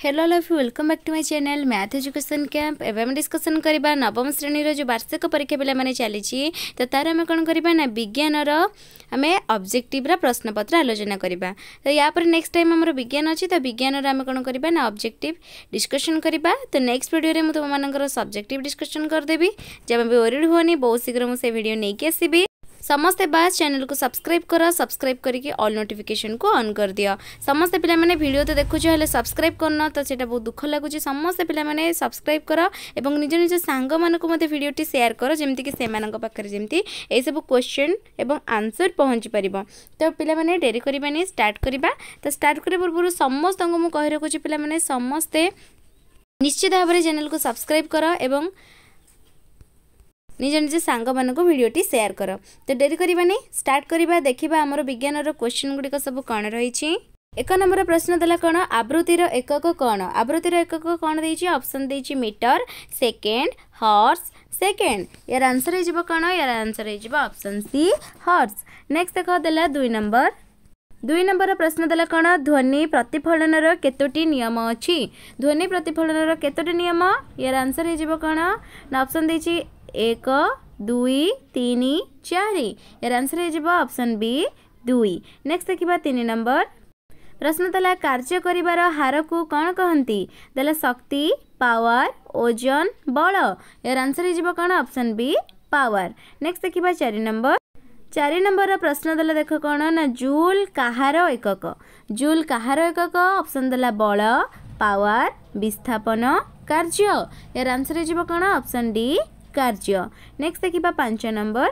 hello love welcome back to my channel math education camp एवं discussion करवा नवम श्रेणी जो वार्षिक परीक्षा पे चली तो तार आम कौन करवा विज्ञान आम अब्जेक्टिव प्रश्नपत्र आलोचना करवा तो यापर नेक्स्ट टाइम आम विज्ञान अच्छी तो विज्ञान आम कौन करवा अब्जेक्टिव डिस्कसन करवा तो नेक्स्ट भिडियो में तुम सब्जेक्टिव डिस्कसन करदेवी जब भी ओरीड होनी बहुत शीघ्र मुझे भिड नहीं आसबि समस्ते बास चैनल को सब्सक्राइब कर सब्सक्राइब करके अल नोटिफिकेसन को अन् करदि समस्ते पाने भिड तो देखुचे हेल्ले सब्सक्राइब करन तो सेटा बहुत दुख लगुच समस्ते पे सब्सक्राइब कर और निज निज सांग मानू भिडटी सेयार कर जमीक से पाखे जमी क्वेश्चन और आंसर पहुँची पार तो पाने डेरी करवानी स्टार्ट करवा तो स्टार्ट करने पूर्व समस्त को मुझे कही रखुच्छी पे समस्ते निश्चित भाव चेल को सब्सक्राइब कर ନିଜ ନିଜ ସାଙ୍ଗମାନଙ୍କୁ ଭିଡ଼ିଓଟି ସେୟାର କର ତ ଡେରି କରିବା ନାହିଁ ଷ୍ଟାର୍ଟ କରିବା ଦେଖିବା ଆମର ବିଜ୍ଞାନର କ୍ୱେଶ୍ଚିନ୍ ଗୁଡ଼ିକ ସବୁ କ'ଣ ରହିଛି ଏକ ନମ୍ବର ପ୍ରଶ୍ନ ଦେଲା କ'ଣ ଆବୃତ୍ତିର ଏକକ କ'ଣ ଆବୃତ୍ତିର ଏକକ କ'ଣ ଦେଇଛି ଅପସନ୍ ଦେଇଛି ମିଟର ସେକେଣ୍ଡ ହର୍ସ ସେକେଣ୍ଡ ୟାର ଆନ୍ସର ହେଇଯିବ କ'ଣ ୟାର ଆନ୍ସର ହେଇଯିବ ଅପସନ୍ ସି ହର୍ସ ନେକ୍ସଟ ଦେଖ ଦେଲା ଦୁଇ ନମ୍ବର ଦୁଇ ନମ୍ବର ପ୍ରଶ୍ନ ଦେଲା କ'ଣ ଧ୍ୱନି ପ୍ରତିଫଳନର କେତୋଟି ନିୟମ ଅଛି ଧ୍ୱନି ପ୍ରତିଫଳନର କେତୋଟି ନିୟମ ୟାର ଆନ୍ସର ହେଇଯିବ କ'ଣ ନା ଅପସନ୍ ଦେଇଛି एक दुई तिन चार या आन्सर है अप्सन वि दुई नेक्स्ट देखा तिन नंबर प्रश्न कार्य तल्ला को हारको कति देला शक्ति पावर ओजन बल या आन्सर है कहाँ अप्सन वि पावार नेक्सट देखि नम्बर चार नम्बर प्रश्न दल देख कुल ना जूल कहाँ एकक जूल एकक ऑप्शन दला बल पावर विस्थापन कर्ज यन्सर हजुर कहाँ ऑप्शन डी कार्य नेक्स्ट देखा पांच नंबर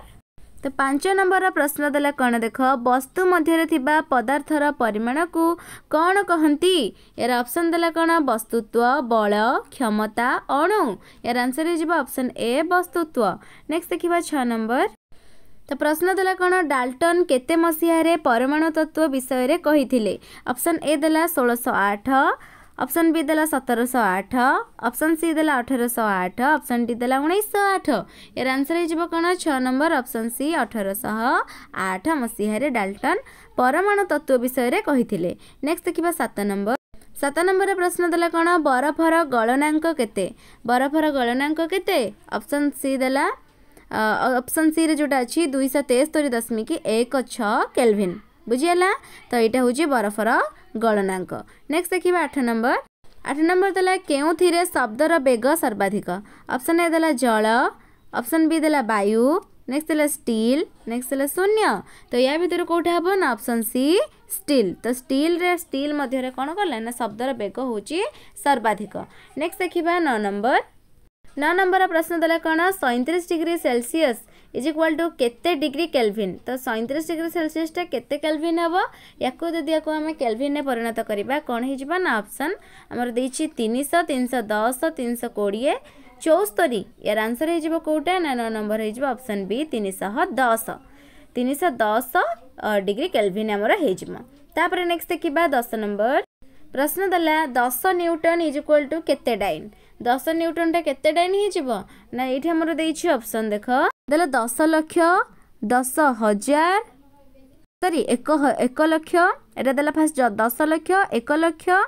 तो पांच नंबर प्रश्न देला कौन देख वस्तु मध्य पदार्थर परिमाण को कौन कहती यार अप्सन देला कौन वस्तुत्व बल क्षमता अणु यार आंसर होप्शन ए वस्तुत्व नेक्स्ट देखा छ नंबर तो प्रश्न देला कौन डाल्टन केते मसीह परमाणु तत्व विषय कही अप्सन ए देला षोलश आठ ଅପସନ୍ ବି ଦେଲା ସତରଶହ ଆଠ ଅପସନ୍ ସି ଦେଲା ଅଠରଶହ ଆଠ ଅପସନ୍ ଡି ଦେଲା ଉଣେଇଶହ ଆଠ ଏର ଆନ୍ସର ହେଇଯିବ କ'ଣ ଛଅ ନମ୍ବର ଅପସନ୍ ସି ଅଠରଶହ ଆଠ ମସିହାରେ ଡାଲଟନ୍ ପରମାଣୁ ତତ୍ତ୍ୱ ବିଷୟରେ କହିଥିଲେ ନେକ୍ସଟ ଦେଖିବା ସାତ ନମ୍ବର ସାତ ନମ୍ବର ପ୍ରଶ୍ନ ଦେଲା କ'ଣ ବରଫର ଗଣନାଙ୍କ କେତେ ବରଫର ଗଳନାଙ୍କ କେତେ ଅପସନ୍ ସି ଦେଲା ଅପସନ୍ ସିରେ ଯେଉଁଟା ଅଛି ଦୁଇଶହ ତେସ୍ତରୀ ଦଶମିକ ଏକ ଛଅ କେଲଭିନ୍ ବୁଝିଗଲା ତ ଏଇଟା ହେଉଛି ବରଫର ଗଣନାଙ୍କ ନେକ୍ସଟ ଦେଖିବା ଆଠ ନମ୍ବର ଆଠ ନମ୍ବର ଦେଲା କେଉଁଥିରେ ଶବ୍ଦର ବେଗ ସର୍ବାଧିକ ଅପସନ୍ ଏ ଦେଲା ଜଳ ଅପସନ୍ ବି ଦେଲା ବାୟୁ ନେକ୍ସଟ ହେଲା ଷ୍ଟିଲ୍ ନେକ୍ସଟ ହେଲା ଶୂନ୍ୟ ତ ୟା ଭିତରୁ କେଉଁଠି ହେବ ନା ଅପସନ୍ ସି ଷ୍ଟିଲ୍ ତ ଷ୍ଟିଲ୍ରେ ଷ୍ଟିଲ୍ ମଧ୍ୟରେ କ'ଣ କଲା ନା ଶବ୍ଦର ବେଗ ହେଉଛି ସର୍ବାଧିକ ନେକ୍ସଟ ଦେଖିବା ନଅ ନମ୍ବର ନଅ ନମ୍ବର ପ୍ରଶ୍ନ ଦେଲା କ'ଣ ସଇଁତିରିଶ degree Celsius is equal to কেতে ডিগ্রি কেলভিন তো সৈঁত্রিশ ডিগ্রি সেলসিয়াসটা কেতে কেলভিন হব ইয়াকু যদি ইয়াকু আমি কেলভিনে পরিণত করা কোণ হয়ে না অপসন আমার দিয়েছি তিনশহ তিনশহ দশ তিনশহ কোড়িয়ে চৌস্তরি ইয়ার আনসর হয়ে যাব কোটা না ন নম্বর হয়ে যাব অপসন বি তিনশহ দশ তিনশহ দশ ডিগ্রি কেলভিন আমার হয়ে যাব তাপরে নেক্সট দেখা দশ নম্বর প্রশ্ন দেলা দশ নিউটন ইজ ইকুয়াল টু কেতে ডাইন দশ নিউটনটা কেতে ডাইন হয়ে যাব না এইটি আমার দিয়েছি অপসন দেখ ତାହେଲେ ଦଶ ଲକ୍ଷ ଦଶ ହଜାର ସରି ଏକ ଏକ ଲକ୍ଷ ଏଇଟା ଦେଲା ଫାଷ୍ଟ ଦଶ ଲକ୍ଷ ଏକ ଲକ୍ଷ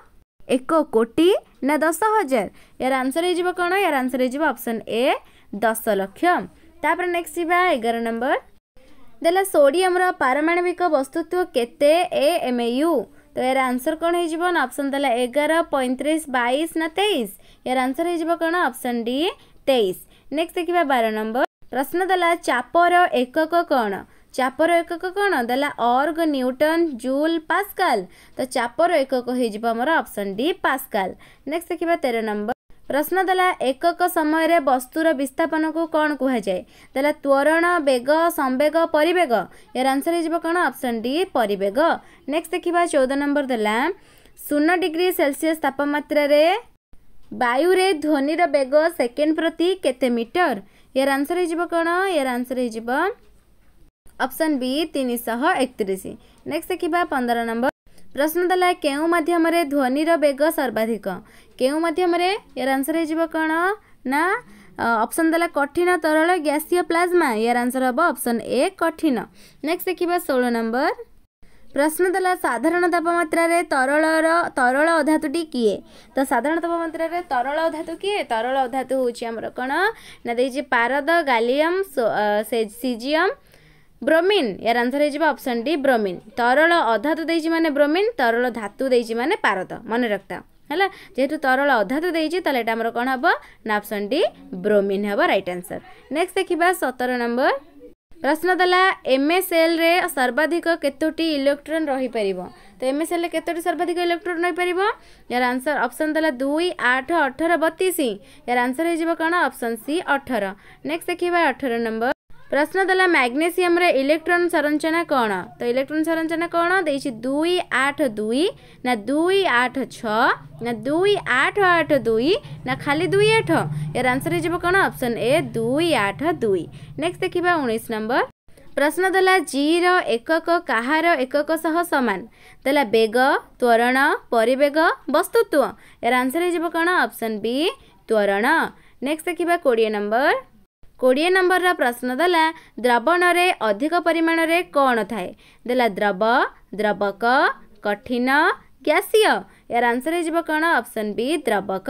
ଏକ କୋଟି ନା ଦଶ ହଜାର ଏହାର ଆନ୍ସର୍ ହେଇଯିବ କ'ଣ ଏହାର ଆନ୍ସର୍ ହେଇଯିବ ଅପସନ୍ ଏ ଦଶ ଲକ୍ଷ ତାପରେ ନେକ୍ସଟ ଯିବା ଏଗାର ନମ୍ବର ଦେଲା ସୋଡ଼ିୟମର ପାରମାଣବିକ ବସ୍ତୁତ୍ୱ କେତେ ଏ ଏମ୍ ୟୁ ତ ଏହାର ଆନ୍ସର୍ କ'ଣ ହେଇଯିବ ନା ଅପସନ୍ ଦେଲା ଏଗାର ପଇଁତିରିଶ ବାଇଶ ନା ତେଇଶ ଏହାର ଆନ୍ସର୍ ହେଇଯିବ କ'ଣ ଅପସନ୍ ଡି ତେଇଶ ନେକ୍ସଟ ଦେଖିବା ବାର ନମ୍ବର ପ୍ରଶ୍ନ ଦେଲା ଚାପର ଏକକ କ'ଣ ଚାପର ଏକକ କ'ଣ ଦେଲା ଅର୍ଗ ନ୍ୟୁଟନ ଜୁଲ ପାସ୍କାଲ ତ ଚାପର ଏକକ ହେଇଯିବ ଆମର ଅପସନ୍ ଡି ପାସ୍କାଲ ନେକ୍ସଟ ଦେଖିବା ତେର ନମ୍ବର ପ୍ରଶ୍ନ ଦେଲା ଏକକ ସମୟରେ ବସ୍ତୁର ବିସ୍ଥାପନକୁ କ'ଣ କୁହାଯାଏ ଦେଲା ତ୍ୱରଣ ବେଗ ସମ୍ବେଗ ପରିବେଗ ଏହାର ଆନ୍ସର ହେଇଯିବ କ'ଣ ଅପସନ୍ ଡି ପରିବେଗ ନେକ୍ସଟ ଦେଖିବା ଚଉଦ ନମ୍ବର ଦେଲା ଶୂନ ଡିଗ୍ରୀ ସେଲସିୟସ ତାପମାତ୍ରାରେ ବାୟୁରେ ଧ୍ୱନିର ବେଗ ସେକେଣ୍ଡ ପ୍ରତି କେତେ ମିଟର या आन्सर यार कन्सर है अप्सन वि तिनश एकतिस नेक्स्ट देखि पन्ध्र नम्बर प्रश्न देला केम ध्वनिर बेग सर्वाधिक केही माध्यम आन्सर ना ऑप्शन दला कठिन तरल गैसीय प्लाज्मा यार आन्सर हे ऑप्शन ए कठिन नेक्स्ट देखा षो नम्बर ପ୍ରଶ୍ନ ଦେଲା ସାଧାରଣ ତାପମାତ୍ରାରେ ତରଳର ତରଳ ଅଧାତୁଟି କିଏ ତ ସାଧାରଣ ତାପମାତ୍ରାରେ ତରଳ ଅଧାତୁ କିଏ ତରଳ ଅଧାତୁ ହେଉଛି ଆମର କ'ଣ ନା ଦେଇଛି ପାରଦ ଗାଲିୟମ୍ ସିଜିୟମ୍ ବ୍ରୋମିନ୍ ଏହାର ଆନ୍ସର୍ ହେଇଯିବ ଅପସନ୍ ଡି ବ୍ରୋମିନ୍ ତରଳ ଅଧାତୁ ଦେଇଛି ମାନେ ବ୍ରୋମିନ୍ ତରଳ ଧାତୁ ଦେଇଛି ମାନେ ପାରଦ ମନେ ରଖିଥାଉ ହେଲା ଯେହେତୁ ତରଳ ଅଧାତୁ ଦେଇଛି ତାହେଲେ ଏଇଟା ଆମର କ'ଣ ହେବ ନା ଅପସନ୍ ଡି ବ୍ରୋମିନ୍ ହେବ ରାଇଟ୍ ଆନ୍ସର୍ ନେକ୍ସଟ୍ ଦେଖିବା ସତର ନମ୍ବର ପ୍ରଶ୍ନ ଦେଲା ଏମ୍ଏସ୍ଏଲ୍ରେ ସର୍ବାଧିକ କେତୋଟି ଇଲେକ୍ଟ୍ରୋନ୍ ରହିପାରିବ ତ ଏମ୍ଏସ୍ଏଲ୍ରେ କେତୋଟି ସର୍ବାଧିକ ଇଲେକ୍ଟ୍ରୋନ୍ ରହିପାରିବ ଏହାର ଆନ୍ସର୍ ଅପ୍ସନ୍ ଦେଲା ଦୁଇ ଆଠ ଅଠର ବତିଶ ଏହାର ଆନ୍ସର୍ ହେଇଯିବ କ'ଣ ଅପ୍ସନ୍ ସି ଅଠର ନେକ୍ସଟ୍ ଦେଖିବା ଅଠର ନମ୍ବର୍ प्रश्न देला म्याग्नेसियम र इलेक्ट्रोन संरञ्चना कन्टेक्ट्रोन संरञ्चना कन दे दुई आठ दुई नुई आठ छ दुई आठ आठ दुई नुई आठ या आन्सर हुँ अप्सन ए दुई आठ दुई नेक्स्ट देखि उन्स नम्बर प्रश्न देला जिरो एकक काक सह समान देला बेग त्वरण तरेग वस्तुत्व या आन्सर हुन्छ कप्सन वि तोरण नेक्सट देखा कि नम्बर କୋଡ଼ିଏ ନମ୍ବରର ପ୍ରଶ୍ନ ଦେଲା ଦ୍ରବଣରେ ଅଧିକ ପରିମାଣରେ କ'ଣ ଥାଏ ଦେଲା ଦ୍ରବ ଦ୍ରବକ କଠିନ ଗ୍ୟାସୀୟ ଏହାର ଆନ୍ସର୍ ହେଇଯିବ କ'ଣ ଅପସନ୍ ବି ଦ୍ରବକ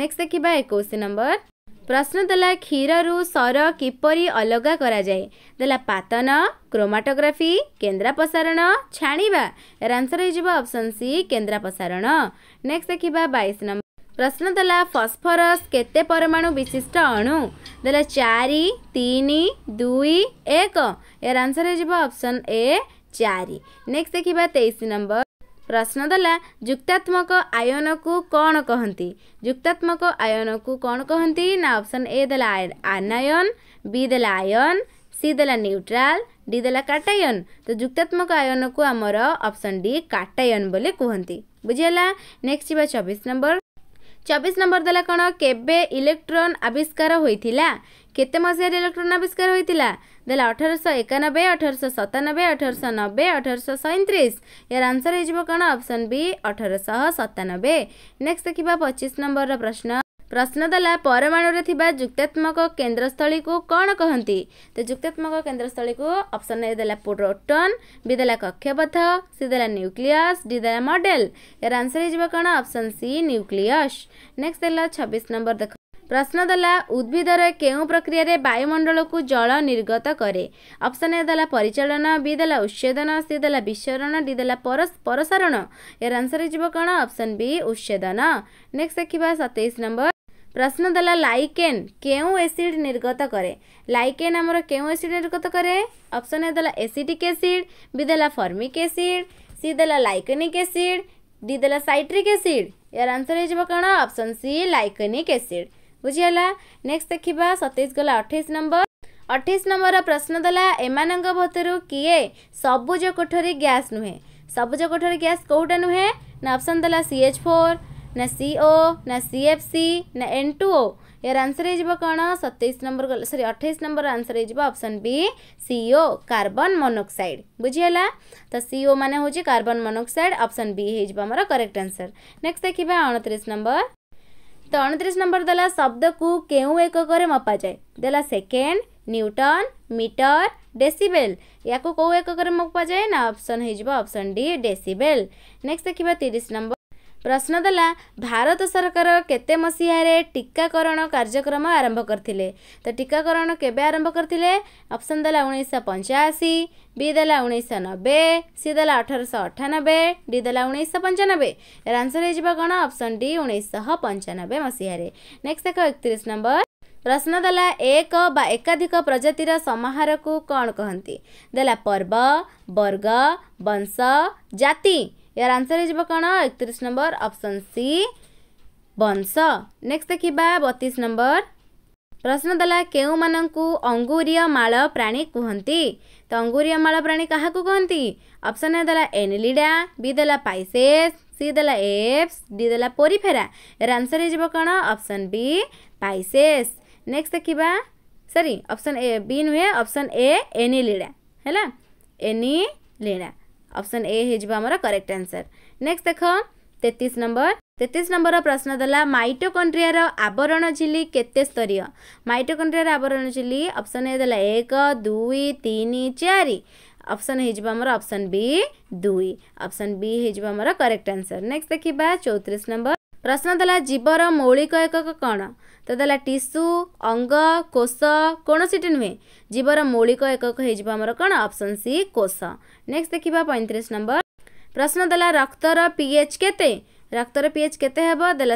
ନେକ୍ସଟ ଦେଖିବା ଏକୋଇଶ ନମ୍ବର ପ୍ରଶ୍ନ ଦେଲା କ୍ଷୀରରୁ ସ୍ୱର କିପରି ଅଲଗା କରାଯାଏ ଦେଲା ପାତନ କ୍ରୋମାଟୋଗ୍ରାଫି କେନ୍ଦ୍ରାପସାରଣ ଛାଣିବା ଏହାର ଆନ୍ସର୍ ହେଇଯିବ ଅପସନ୍ ସି କେନ୍ଦ୍ରାପସାରଣ ନେକ୍ସଟ ଦେଖିବା ବାଇଶ ନମ୍ବର ପ୍ରଶ୍ନ ଦେଲା ଫସ୍ଫରସ୍ କେତେ ପରମାଣୁ ବିଶିଷ୍ଟ ଅଣୁ ଦେଲେ ଚାରି ତିନି ଦୁଇ ଏକ ଏହାର ଆନ୍ସର୍ ହେଇଯିବ ଅପସନ୍ ଏ ଚାରି ନେକ୍ସଟ ଦେଖିବା ତେଇଶ ନମ୍ବର ପ୍ରଶ୍ନ ଦେଲା ଯୁକ୍ତାତ୍ମକ ଆୟନକୁ କ'ଣ କହନ୍ତି ଯୁକ୍ତାତ୍ମକ ଆୟନକୁ କ'ଣ କହନ୍ତି ନା ଅପସନ୍ ଏ ଦେଲା ଆନାୟନ ବି ଦେଲା ଆୟନ ସି ଦେଲା ନ୍ୟୁଟ୍ରାଲ ଡି ଦେଲା କାଟାୟନ ତ ଯୁକ୍ତାତ୍ମକ ଆୟନକୁ ଆମର ଅପସନ୍ ଡି କାଟାୟନ ବୋଲି କୁହନ୍ତି ବୁଝିହେଲା ନେକ୍ସଟ ଯିବା ଚବିଶ ନମ୍ବର ଚବିଶ ନମ୍ବର ଦେଲା କ'ଣ କେବେ ଇଲେକ୍ଟ୍ରନ୍ ଆବିଷ୍କାର ହୋଇଥିଲା କେତେ ମସିହାରେ ଇଲେକ୍ଟ୍ରନ୍ ଆବିଷ୍କାର ହୋଇଥିଲା ଦେଲା ଅଠରଶହ ଏକାନବେ ଅଠରଶହ ସତାନବେ ଅଠରଶହ ନବେ ଅଠରଶହ ସଇଁତିରିଶ ଏହାର ଆନ୍ସର୍ ହେଇଯିବ କ'ଣ ଅପସନ୍ ବି ଅଠରଶହ ସତାନବେ ନେକ୍ସଟ ଦେଖିବା ପଚିଶ ନମ୍ବରର ପ୍ରଶ୍ନ ପ୍ରଶ୍ନ ଦେଲା ପରମାଣୁରେ ଥିବା ଯୁକ୍ତାତ୍ମକ କେନ୍ଦ୍ରସ୍ଥଳୀକୁ କ'ଣ କହନ୍ତି ତ ଯୁକ୍ତାତ୍ମକ କେନ୍ଦ୍ରସ୍ଥଳୀକୁ ଅପସନ୍ ଏ ଦେଲା ପ୍ରୋଟନ୍ ବି ଦେଲା କକ୍ଷପଥ ସି ଦେଲା ନ୍ୟୁକ୍ଲିୟସ୍ ଡି ଦେଲା ମଡେଲ୍ ଏହାର ଆନ୍ସର୍ ହେଇଯିବ କ'ଣ ଅପସନ୍ ସି ନ୍ୟୁକ୍ଲିୟସ୍ ନେକ୍ସଟ ଦେଲା ଛବିଶ ନମ୍ବର ଦେଖ ପ୍ରଶ୍ନ ଦେଲା ଉଦ୍ଭିଦର କେଉଁ ପ୍ରକ୍ରିୟାରେ ବାୟୁମଣ୍ଡଳକୁ ଜଳ ନିର୍ଗତ କରେ ଅପସନ୍ ଏ ଦେଲା ପରିଚାଳନ ବି ଦେଲା ଉଚ୍ଛେଦନ ସି ଦେଲା ବିଶରଣ ଡି ଦେଲା ପରସରଣ ଏହାର ଆନ୍ସର୍ ହେଇଯିବ କ'ଣ ଅପସନ୍ ବି ଉଚ୍ଛେଦନ ନେକ୍ସଟ ଦେଖିବା ସତେଇଶ ନମ୍ବର প্রশ্ন দেলা লাইকেন কেউ এসিড নির্গত করে লাইকেন আমার কেউ এসিড নির্গত করে অপশন এ দেলা এসিটিক এসিড বি দেলা ফর্মিক এসিড সি দেলা লাইকেনিক এসিড ডি দেলা সাইট্রিক এসিড ইয়ার আনসর হয়ে কোণ অপশন সি লাইকেনিক এসিড বুঝিগাল নেক্সট দেখা সতেইশ গলা অঠেইশ নম্বর ଅଠେଇଶ ନମ୍ବର ପ୍ରଶ୍ନ ଦେଲା ଏମାନଙ୍କ ଭିତରୁ କିଏ ସବୁଜ କୋଠରୀ ଗ୍ୟାସ୍ ନୁହେଁ ସବୁଜ କୋଠରୀ ଗ୍ୟାସ୍ କେଉଁଟା ନୁହେଁ ନା ଅପସନ୍ ଦେଲା ସି ଏଚ୍ ଫୋର୍ ना सी ओ ना सी एफ सी ना एन टू ओ यार आंसर हो कौन सतैश नंबर सरी अठाईस number answer option B CO carbon monoxide बुझीगला तो सीओ मान हूँ कार्बन मोनोक्साइड ऑप्शन बी होमर करेक्ट आंसर नेक्स्ट देखा अणतीस नंबर तो अणतीस नंबर देला शब्द को क्यों एकक मपा जाए देला सेकेंड न्यूटन मीटर डेसीबेल या को एकक मपा जाए ना ऑप्शन हो ऑप्शन डी डेसीबेल नेक्स्ट देखा तीस नंबर ପ୍ରଶ୍ନ ଦେଲା ଭାରତ ସରକାର କେତେ ମସିହାରେ ଟିକାକରଣ କାର୍ଯ୍ୟକ୍ରମ ଆରମ୍ଭ କରିଥିଲେ ତ ଟିକାକରଣ କେବେ ଆରମ୍ଭ କରିଥିଲେ ଅପସନ୍ ଦେଲା ଉଣେଇଶହ ପଞ୍ଚାଅଶୀ ବି ଦେଲା ଉଣେଇଶହ ନବେ ସି ଦେଲା ଅଠରଶହ ଅଠାନବେ ଡି ଦେଲା ଉଣେଇଶହ ପଞ୍ଚାନବେ ଏର ଆନ୍ସର୍ ହେଇଯିବ କ'ଣ ଅପସନ୍ ଡି ଉଣେଇଶହ ପଞ୍ଚାନବେ ମସିହାରେ ନେକ୍ସଟ୍ ଏକ ଏକତିରିଶ ନମ୍ବର ପ୍ରଶ୍ନ ଦେଲା ଏକ ବା ଏକାଧିକ ପ୍ରଜାତିର ସମାହାରକୁ କ'ଣ କହନ୍ତି ଦେଲା ପର୍ବ ବର୍ଗ ବଂଶ ଜାତି या आन्सर हैज एकतिस नम्बर अप्सन सी वंश नेक्स्ट देखि बतिस नम्बर प्रश्न देला के अङ्गरीय माल प्राणी कहन् त अङ्गुरिय माल प्राणी कहाँको कहाँ अप्सन ए देला एनलिडा वि देला पसेस सि देला एस डिला पोरिफेरासर कन् अप्सन बी पैसेस नेक्स्ट देखि सरी अप्सन ए वि नुहे अप्सन ए एनलिडा होला एन ଅପସନ୍ ଏ ହେଇଯିବ ଆମର କରେକ୍ଟ ଆନ୍ସର ନେକ୍ସଟ ଦେଖ ତେତିଶ ନମ୍ବର ତେତିଶ ନମ୍ବରର ପ୍ରଶ୍ନ ଦେଲା ମାଇଟୋକଣ୍ଡ୍ରିଆର ଆବରଣ ଝିଲି କେତେ ସ୍ତରୀୟ ମାଇଟୋକଣ୍ଡ୍ରିଆର ଆବରଣ ଝିଲି ଅପସନ୍ ଏ ଦେଲା ଏକ ଦୁଇ ତିନି ଚାରି ଅପସନ୍ ହେଇଯିବ ଆମର ଅପସନ୍ ବି ଦୁଇ ଅପସନ୍ ବି ହେଇଯିବ ଆମର କରେକ୍ଟ ଆନ୍ସର ନେକ୍ସଟ ଦେଖିବା ଚଉତିରିଶ ନମ୍ବର ପ୍ରଶ୍ନ ଦେଲା ଜୀବର ମୌଳିକ ଏକକ କ'ଣ तो टीस्यू अंग कोश कौन सी नुहे जीवर मौलिक एकक होमर कौन अपसन सी कोश नेक्स्ट देखा पैंतीस नंबर प्रश्न देला रक्तर पीएच के रक्तर पीएच के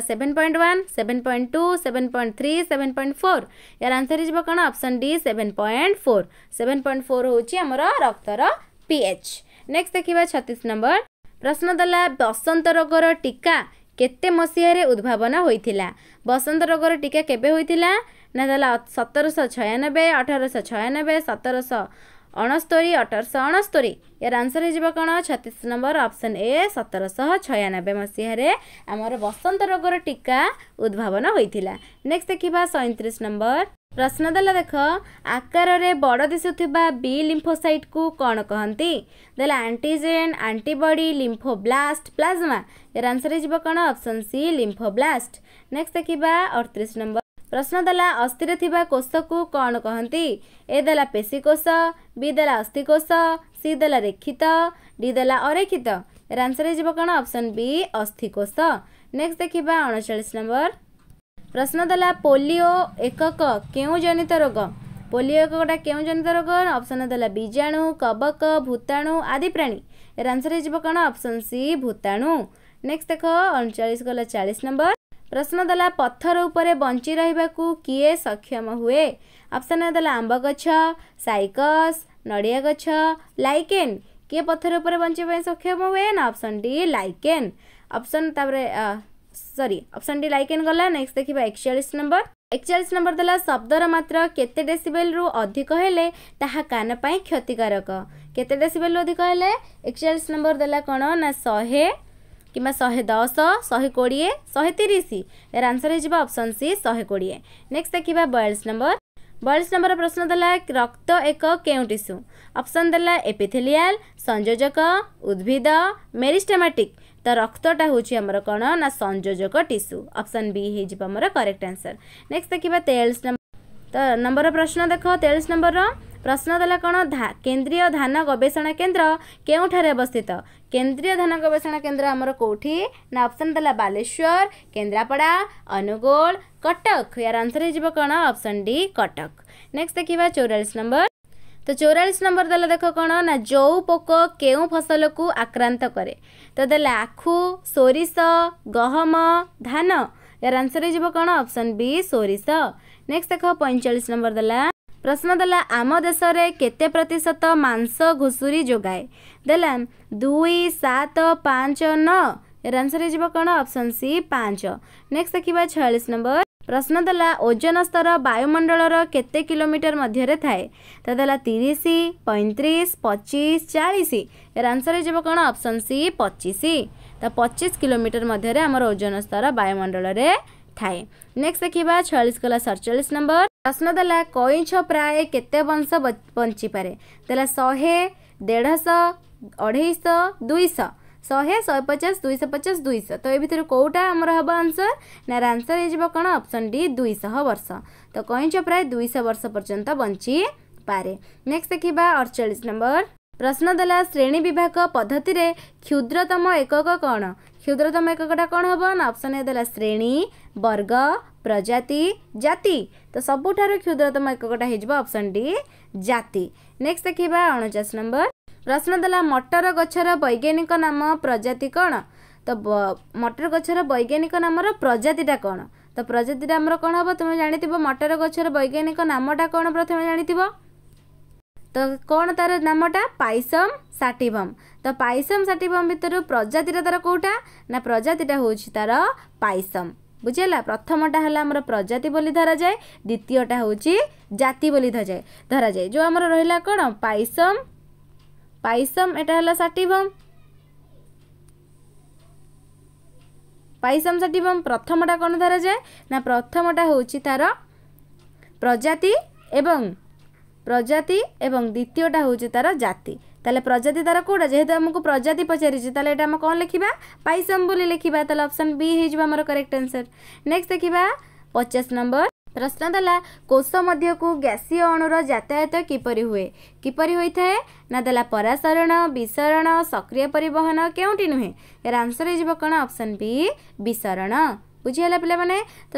seven point one seven point two seven point three seven point four यार आंसर हो कौन option D seven point four seven point four होमर रक्तर पीएच नेक्स्ट देखा छत्तीस नंबर प्रश्न दे बसंत रोगर टीका କେତେ ମସିହାରେ ଉଦ୍ଭାବନ ହୋଇଥିଲା ବସନ୍ତ ରୋଗର ଟୀକା କେବେ ହୋଇଥିଲା ନା ତାହେଲେ ସତରଶହ ଛୟାନବେ ଅଠରଶହ ଛୟାନବେ ସତରଶହ ଅଣସ୍ତୋରୀ ଅଠରଶହ ଅଣସ୍ତୋରୀ ଏହାର ଆନ୍ସର ହୋଇଯିବ କ'ଣ ଛତିଶ ନମ୍ବର ଅପସନ୍ ଏ ସତରଶହ ଛୟାନବେ ମସିହାରେ ଆମର ବସନ୍ତ ରୋଗର ଟୀକା ଉଦ୍ଭାବନ ହୋଇଥିଲା ନେକ୍ସଟ ଦେଖିବା ସଇଁତିରିଶ ନମ୍ବର प्रश्न देला देख आकारले बड दिशुवा बिलिम्फोसैटको को कहन् देला antigen antibody lymphoblast plasma answer जीवकाण अप्सन सी लिम्फोब्लास्ट नेक्स्ट देखा अठतिस नम्बर प्रश्न देला अस्थिर थापा कोषको कन् कहाँ ए देला पेसीकोस विला अस्थिक सी देला रेखित डी डिला अरेखित एन्सर जीवकाप्सन वि अस्थिकश नेक्स्ट देखा अनचालिस नम्बर प्रश्न देला एकक के जनित रोग पोलियो पोलियोकटा केही जनित रोग न अप्सन देला बीजाणु कबक भूताणु आदि प्राणी आंसर आन्सर कन् अप्सन सी भूताणु नेक्स्ट देख अनचिस गला चालिस नम्बर प्रश्न दला पथरू बन्छिरह सक्षम हे अप्सन देला आम्बगछ सइकस नडि गछ लकेन कि पथर बञ्च सक्षम हुँदै अप्सन लाइकेन अप्सन त ସରି ଅପସନ୍ ଟି ଲାଇକ୍ ଏଣ୍ଡ ଗଲା ନେକ୍ସଟ ଦେଖିବା ଏକଚାଳିଶ ନମ୍ବର ଏକଚାଳିଶ ନମ୍ବର ଦେଲା ଶବ୍ଦର ମାତ୍ରା କେତେ ଡେସିବେଲରୁ ଅଧିକ ହେଲେ ତାହା କାନ ପାଇଁ କ୍ଷତିକାରକ କେତେ ଡେସିବେଲରୁ ଅଧିକ ହେଲେ ଏକଚାଳିଶ ନମ୍ବର ଦେଲା କ'ଣ ନା ଶହେ କିମ୍ବା ଶହେ ଦଶ ଶହେ କୋଡ଼ିଏ ଶହେ ତିରିଶ ଏହାର ଆନ୍ସର୍ ହେଇଯିବ ଅପସନ୍ ସି ଶହେ କୋଡ଼ିଏ ନେକ୍ସଟ ଦେଖିବା ବୟାଳିଶ ନମ୍ବର ବୟାଳିଶ ନମ୍ବର ପ୍ରଶ୍ନ ଦେଲା ରକ୍ତ ଏକ କେଉଁ ଟିସୁ ଅପସନ୍ ଦେଲା ଏପିଥେଲିଆଲ ସଂଯୋଜକ ଉଦ୍ଭିଦ ମେରିଷ୍ଟେମାଟିକ୍ त रक्त हो संयोजोजक टिसु अप्सन वि हैजा अब करेक्ट आन्सर नेक्सट देखा तेस नम्बर त नम्बर प्रश्न देख तेस नम्बर प्रश्न देला कियान गवेषणा केन्द्र केही ठाउँमा अवस्थित केन्द्रीय धान गवेषणा केन्द्र अब के अप्सन देला बालेश्वर केन्द्रपडा अनुगोल कटक या आन्सर हैजा कन अप्सन डि कटक नेक्सट देखि चौरास नम्बर ତ ଚଉରାଳିଶ ନମ୍ବର ଦେଲା ଦେଖ କ'ଣ ନା ଯେଉଁ ପୋକ କେଉଁ ଫସଲକୁ ଆକ୍ରାନ୍ତ କରେ ତ ଦେଲା ଆଖୁ ସୋରିଷ ଗହମ ଧାନ ଏହାର ଆନ୍ସର ହେଇଯିବ କ'ଣ ଅପସନ୍ ବି ସୋରିଷ ନେକ୍ସଟ ଦେଖ ପଇଁଚାଳିଶ ନମ୍ବର ଦେଲା ପ୍ରଶ୍ନ ଦେଲା ଆମ ଦେଶରେ କେତେ ପ୍ରତିଶତ ମାଂସ ଘୁଷୁରୀ ଯୋଗାଏ ଦେଲା ଦୁଇ ସାତ ପାଞ୍ଚ ନଅ ଏହାର ଆନ୍ସର ହେଇଯିବ କ'ଣ ଅପସନ୍ ସି ପାଞ୍ଚ ନେକ୍ସଟ ଦେଖିବା ଛୟାଳିଶ ନମ୍ବର ପ୍ରଶ୍ନ ଦେଲା ଓଜନ ସ୍ତର ବାୟୁମଣ୍ଡଳର କେତେ କିଲୋମିଟର ମଧ୍ୟରେ ଥାଏ ତ ଦେଲା ତିରିଶ ପଇଁତିରିଶ ପଚିଶ ଚାଳିଶ ଏର ଆନ୍ସର୍ ହେଇଯିବ କ'ଣ ଅପସନ୍ ସି ପଚିଶ ତ ପଚିଶ କିଲୋମିଟର ମଧ୍ୟରେ ଆମର ଓଜନ ସ୍ତର ବାୟୁମଣ୍ଡଳରେ ଥାଏ ନେକ୍ସଟ ଦେଖିବା ଛୟାଳିଶ କଲା ସଡ଼ଚାଳିଶ ନମ୍ବର ପ୍ରଶ୍ନ ଦେଲା କଇଁଛ ପ୍ରାୟ କେତେ ବଂଶ ବଞ୍ଚିପାରେ ଦେଲା ଶହେ ଦେଢ଼ଶହ ଅଢ଼େଇଶହ ଦୁଇଶହ ଶହେ ଶହେ ପଚାଶ ଦୁଇଶହ ପଚାଶ ଦୁଇଶହ ତ ଏ ଭିତରୁ କେଉଁଟା ଆମର ହେବ ଆନ୍ସର ନା ଆନ୍ସର ହେଇଯିବ କ'ଣ ଅପସନ୍ ଡି ଦୁଇଶହ ବର୍ଷ ତ କଇଁଛ ପ୍ରାୟ ଦୁଇଶହ ବର୍ଷ ପର୍ଯ୍ୟନ୍ତ ବଞ୍ଚିପାରେ ନେକ୍ସଟ ଦେଖିବା ଅଡ଼ଚାଳିଶ ନମ୍ବର ପ୍ରଶ୍ନ ଦେଲା ଶ୍ରେଣୀ ବିଭାଗ ପଦ୍ଧତିରେ କ୍ଷୁଦ୍ରତମ ଏକକ କ'ଣ କ୍ଷୁଦ୍ରତମ ଏକକଟା କ'ଣ ହେବ ନା ଅପସନ୍ ଦେଲା ଶ୍ରେଣୀ ବର୍ଗ ପ୍ରଜାତି ଜାତି ତ ସବୁଠାରୁ କ୍ଷୁଦ୍ରତମ ଏକକଟା ହେଇଯିବ ଅପସନ୍ ଡି ଜାତି ନେକ୍ସଟ ଦେଖିବା ଅଣଚାଶ ନମ୍ବର ପ୍ରଶ୍ନ ଦେଲା ମଟର ଗଛର ବୈଜ୍ଞାନିକ ନାମ ପ୍ରଜାତି କ'ଣ ତ ମଟର ଗଛର ବୈଜ୍ଞାନିକ ନାମର ପ୍ରଜାତିଟା କ'ଣ ତ ପ୍ରଜାତିଟା ଆମର କ'ଣ ହେବ ତୁମେ ଜାଣିଥିବ ମଟର ଗଛର ବୈଜ୍ଞାନିକ ନାମଟା କ'ଣ ପ୍ରଥମେ ଜାଣିଥିବ ତ କ'ଣ ତାର ନାମଟା ପାଇସମ୍ ସାଟିଭମ୍ ତ ପାଇସମ୍ ସାଟିଭମ୍ ଭିତରୁ ପ୍ରଜାତିଟା ତାର କେଉଁଟା ନା ପ୍ରଜାତିଟା ହେଉଛି ତାର ପାଇସମ୍ ବୁଝିହେଲା ପ୍ରଥମଟା ହେଲା ଆମର ପ୍ରଜାତି ବୋଲି ଧରାଯାଏ ଦ୍ୱିତୀୟଟା ହେଉଛି ଜାତି ବୋଲି ଧରାଯାଏ ଧରାଯାଏ ଯେଉଁ ଆମର ରହିଲା କ'ଣ ପାଇସମ୍ ପାଇସମ୍ ଏଇଟା ହେଲା ଷାଠିଭମ୍ ପାଇସମ୍ ଷାଠିଭମ୍ ପ୍ରଥମଟା କ'ଣ ଧରାଯାଏ ନା ପ୍ରଥମଟା ହେଉଛି ତା'ର ପ୍ରଜାତି ଏବଂ ପ୍ରଜାତି ଏବଂ ଦ୍ୱିତୀୟଟା ହେଉଛି ତା'ର ଜାତି তাহলে প্রজাতি দ্বারা কোটা যেহেতু আমাকে প্রজাতি পচারিছে তাহলে এটা আমি কম লিখবা পাইসম বলে লিখবা তাহলে অপশন বি হয়ে যাব আমার করেক্ট আনসর নেক্সট দেখিবা পচাশ নম্বর ପ୍ରଶ୍ନ ଦେଲା କୋଷ ମଧ୍ୟକୁ ଗ୍ୟାସୀୟ ଅଣୁର ଯାତାୟାତ କିପରି ହୁଏ କିପରି ହୋଇଥାଏ ନା ଦେଲା ପରାସରଣ ବିସରଣ ସକ୍ରିୟ ପରିବହନ କେଉଁଠି ନୁହେଁ ଏହାର ଆନ୍ସର ହେଇଯିବ କ'ଣ ଅପସନ୍ ବି ବିସରଣ ବୁଝିହେଲା ପିଲାମାନେ ତ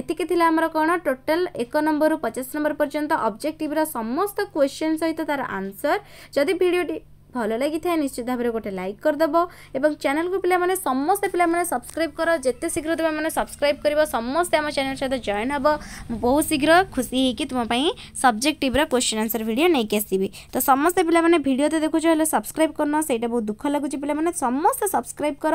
ଏତିକି ଥିଲା ଆମର କ'ଣ ଟୋଟାଲ୍ ଏକ ନମ୍ବରରୁ ପଚାଶ ନମ୍ବର ପର୍ଯ୍ୟନ୍ତ ଅବଜେକ୍ଟିଭ୍ର ସମସ୍ତ କ୍ୱେଶ୍ଚିନ୍ ସହିତ ତା'ର ଆନ୍ସର ଯଦି ଭିଡ଼ିଓଟି ଭଲ ଲାଗିଥାଏ ନିଶ୍ଚିତ ଭାବରେ ଗୋଟେ ଲାଇକ୍ କରିଦେବ ଏବଂ ଚ୍ୟାନେଲକୁ ପିଲାମାନେ ସମସ୍ତେ ପିଲାମାନେ ସବସ୍କ୍ରାଇବ୍ କର ଯେତେ ଶୀଘ୍ର ତୁମେମାନେ ସବସ୍କ୍ରାଇବ୍ କରିବ ସମସ୍ତେ ଆମ ଚ୍ୟାନେଲ ସହିତ ଜଏନ୍ ହେବ ମୁଁ ବହୁତ ଶୀଘ୍ର ଖୁସି ହେଇକି ତୁମ ପାଇଁ ସବଜେକ୍ଟିଭ୍ର କ୍ୱେଶ୍ଚନ୍ ଆନ୍ସର୍ ଭିଡ଼ିଓ ନେଇକି ଆସିବି ତ ସମସ୍ତେ ପିଲାମାନେ ଭିଡ଼ିଓ ତ ଦେଖୁଛ ହେଲେ ସବସ୍କ୍ରାଇବ୍ କରୁନ ସେଇଟା ବହୁତ ଦୁଃଖ ଲାଗୁଛି ପିଲାମାନେ ସମସ୍ତେ ସବସ୍କ୍ରାଇବ୍ କର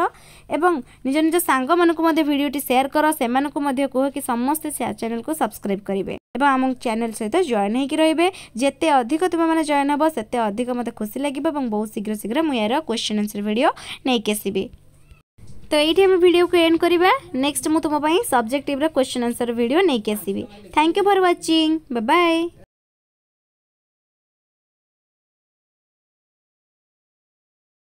ଏବଂ ନିଜ ନିଜ ସାଙ୍ଗମାନଙ୍କୁ ମଧ୍ୟ ଭିଡ଼ିଓଟି ସେୟାର କର ସେମାନଙ୍କୁ ମଧ୍ୟ କୁହ କି ସମସ୍ତେ ଚ୍ୟାନେଲକୁ ସବସ୍କ୍ରାଇବ୍ କରିବେ एवं आम चेल सहित जयन होते अधिक तुम मैंने जयन हो से अधिक मत खुशी लगे और बहुत शीघ्र शीघ्र मुझे यार क्वेश्चन आंसर भिड नहीं आसबि तो ये आम भिड को एंड करवा नेक्स्ट मुझे तुम्हें सब्जेक्टिव्र क्वेश्चन आंसर भिड नहीं आसबि thank you for watching bye